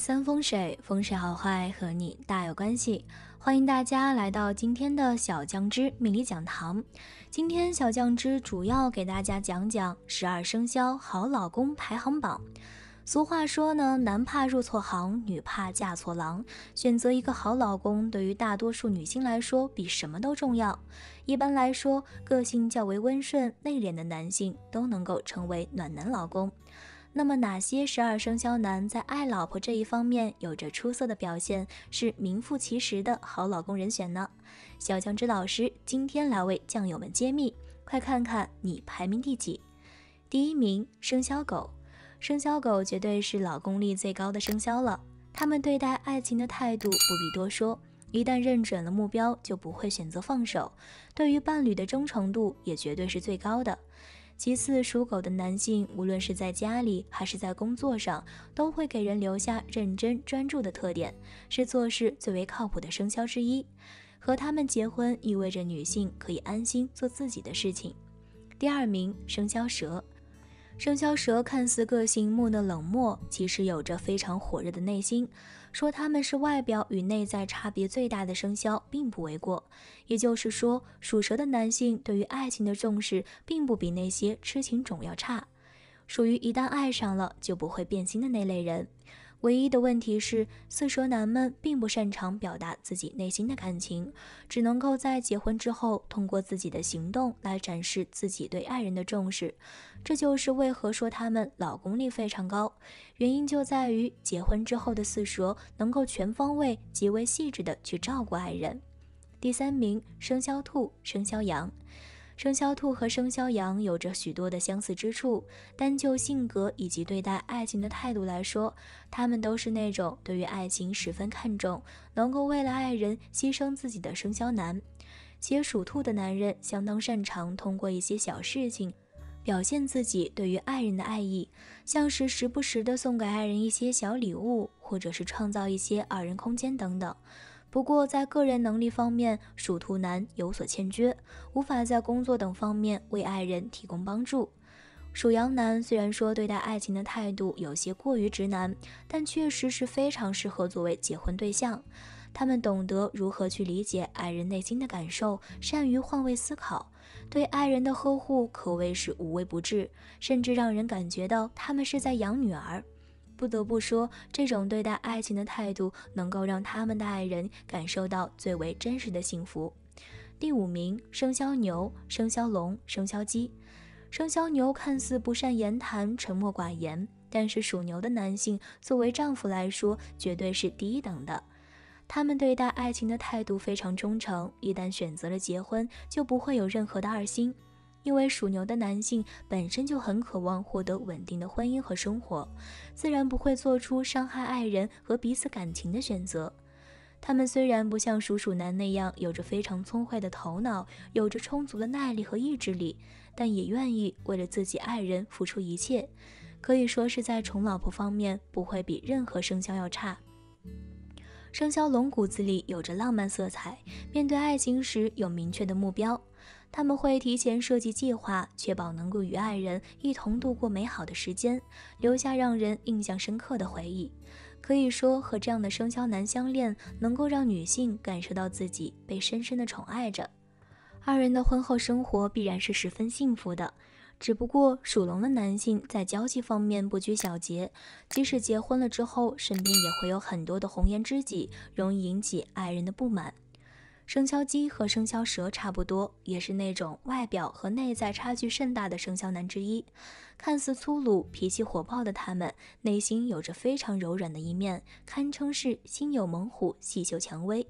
三风水，风水好坏和你大有关系。欢迎大家来到今天的小酱汁命理讲堂。今天小酱汁主要给大家讲讲十二生肖好老公排行榜。俗话说呢，男怕入错行，女怕嫁错郎。选择一个好老公，对于大多数女性来说，比什么都重要。一般来说，个性较为温顺、内敛的男性，都能够成为暖男老公。那么哪些十二生肖男在爱老婆这一方面有着出色的表现，是名副其实的好老公人选呢？小强之老师今天来为酱友们揭秘，快看看你排名第几。第一名，生肖狗，生肖狗绝对是老公力最高的生肖了。他们对待爱情的态度不必多说，一旦认准了目标，就不会选择放手。对于伴侣的忠诚度也绝对是最高的。其次，属狗的男性无论是在家里还是在工作上，都会给人留下认真专注的特点，是做事最为靠谱的生肖之一。和他们结婚意味着女性可以安心做自己的事情。第二名，生肖蛇。生肖蛇看似个性木讷冷漠，其实有着非常火热的内心。说他们是外表与内在差别最大的生肖，并不为过。也就是说，属蛇的男性对于爱情的重视，并不比那些痴情种要差，属于一旦爱上了就不会变心的那类人。唯一的问题是，四蛇男们并不擅长表达自己内心的感情，只能够在结婚之后通过自己的行动来展示自己对爱人的重视。这就是为何说他们老公力非常高，原因就在于结婚之后的四蛇能够全方位、极为细致的去照顾爱人。第三名，生肖兔，生肖羊。生肖兔和生肖羊有着许多的相似之处，单就性格以及对待爱情的态度来说，他们都是那种对于爱情十分看重，能够为了爱人牺牲自己的生肖男。且属兔的男人相当擅长通过一些小事情表现自己对于爱人的爱意，像是时不时的送给爱人一些小礼物，或者是创造一些二人空间等等。不过，在个人能力方面，属兔男有所欠缺，无法在工作等方面为爱人提供帮助。属羊男虽然说对待爱情的态度有些过于直男，但确实是非常适合作为结婚对象。他们懂得如何去理解爱人内心的感受，善于换位思考，对爱人的呵护可谓是无微不至，甚至让人感觉到他们是在养女儿。不得不说，这种对待爱情的态度能够让他们的爱人感受到最为真实的幸福。第五名，生肖牛、生肖龙、生肖鸡。生肖牛看似不善言谈、沉默寡言，但是属牛的男性作为丈夫来说，绝对是第一等的。他们对待爱情的态度非常忠诚，一旦选择了结婚，就不会有任何的二心。因为属牛的男性本身就很渴望获得稳定的婚姻和生活，自然不会做出伤害爱人和彼此感情的选择。他们虽然不像属鼠男那样有着非常聪慧的头脑，有着充足的耐力和意志力，但也愿意为了自己爱人付出一切，可以说是在宠老婆方面不会比任何生肖要差。生肖龙骨子里有着浪漫色彩，面对爱情时有明确的目标。他们会提前设计计划，确保能够与爱人一同度过美好的时间，留下让人印象深刻的回忆。可以说，和这样的生肖男相恋，能够让女性感受到自己被深深的宠爱着。二人的婚后生活必然是十分幸福的。只不过，属龙的男性在交际方面不拘小节，即使结婚了之后，身边也会有很多的红颜知己，容易引起爱人的不满。生肖鸡和生肖蛇差不多，也是那种外表和内在差距甚大的生肖男之一。看似粗鲁、脾气火爆的他们，内心有着非常柔软的一面，堪称是心有猛虎，细嗅蔷薇。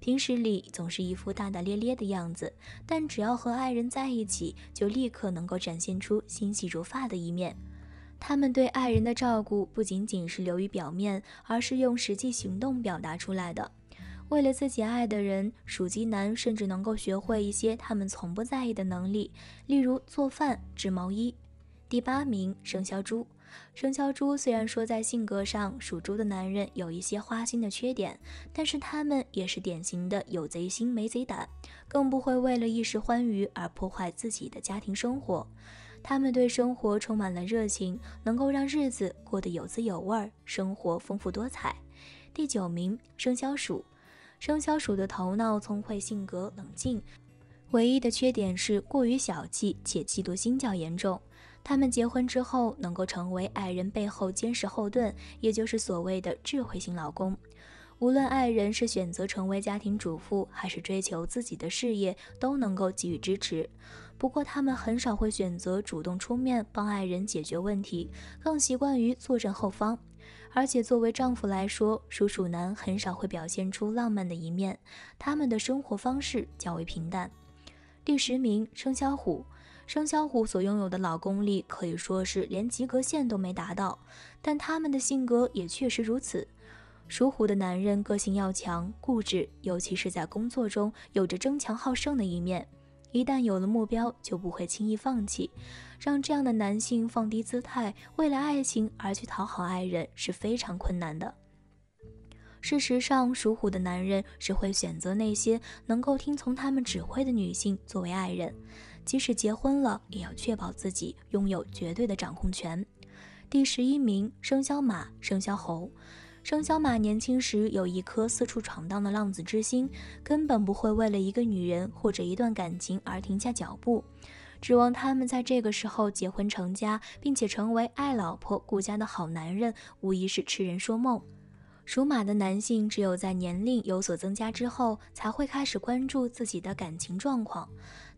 平时里总是一副大大咧咧的样子，但只要和爱人在一起，就立刻能够展现出心细如发的一面。他们对爱人的照顾不仅仅是流于表面，而是用实际行动表达出来的。为了自己爱的人，属鸡男甚至能够学会一些他们从不在意的能力，例如做饭、织毛衣。第八名，生肖猪。生肖猪虽然说在性格上属猪的男人有一些花心的缺点，但是他们也是典型的有贼心没贼胆，更不会为了一时欢愉而破坏自己的家庭生活。他们对生活充满了热情，能够让日子过得有滋有味，儿，生活丰富多彩。第九名，生肖鼠。生肖鼠的头脑聪慧，性格冷静，唯一的缺点是过于小气且嫉妒心较严重。他们结婚之后，能够成为爱人背后坚实后盾，也就是所谓的智慧型老公。无论爱人是选择成为家庭主妇，还是追求自己的事业，都能够给予支持。不过，他们很少会选择主动出面帮爱人解决问题，更习惯于坐镇后方。而且，作为丈夫来说，属鼠男很少会表现出浪漫的一面，他们的生活方式较为平淡。第十名，生肖虎。生肖虎所拥有的老公力可以说是连及格线都没达到，但他们的性格也确实如此。属虎的男人个性要强、固执，尤其是在工作中有着争强好胜的一面，一旦有了目标，就不会轻易放弃。让这样的男性放低姿态，为了爱情而去讨好爱人是非常困难的。事实上，属虎的男人是会选择那些能够听从他们指挥的女性作为爱人，即使结婚了，也要确保自己拥有绝对的掌控权。第十一名，生肖马，生肖猴，生肖马年轻时有一颗四处闯荡的浪子之心，根本不会为了一个女人或者一段感情而停下脚步。指望他们在这个时候结婚成家，并且成为爱老婆、顾家的好男人，无疑是痴人说梦。属马的男性只有在年龄有所增加之后，才会开始关注自己的感情状况。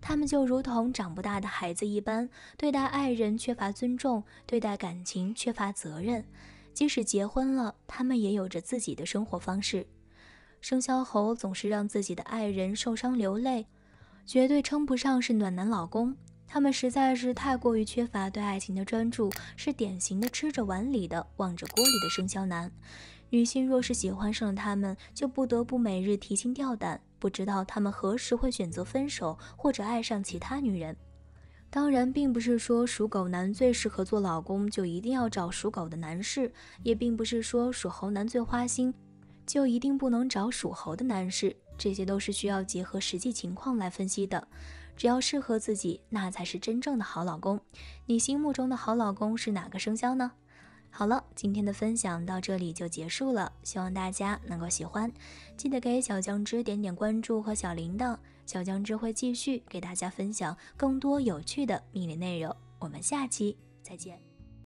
他们就如同长不大的孩子一般，对待爱人缺乏尊重，对待感情缺乏责任。即使结婚了，他们也有着自己的生活方式。生肖猴总是让自己的爱人受伤流泪，绝对称不上是暖男老公。他们实在是太过于缺乏对爱情的专注，是典型的吃着碗里的望着锅里的生肖男。女性若是喜欢上了他们，就不得不每日提心吊胆，不知道他们何时会选择分手或者爱上其他女人。当然，并不是说属狗男最适合做老公就一定要找属狗的男士，也并不是说属猴男最花心就一定不能找属猴的男士，这些都是需要结合实际情况来分析的。只要适合自己，那才是真正的好老公。你心目中的好老公是哪个生肖呢？好了，今天的分享到这里就结束了，希望大家能够喜欢，记得给小酱汁点点关注和小铃铛，小酱汁会继续给大家分享更多有趣的命理内容。我们下期再见。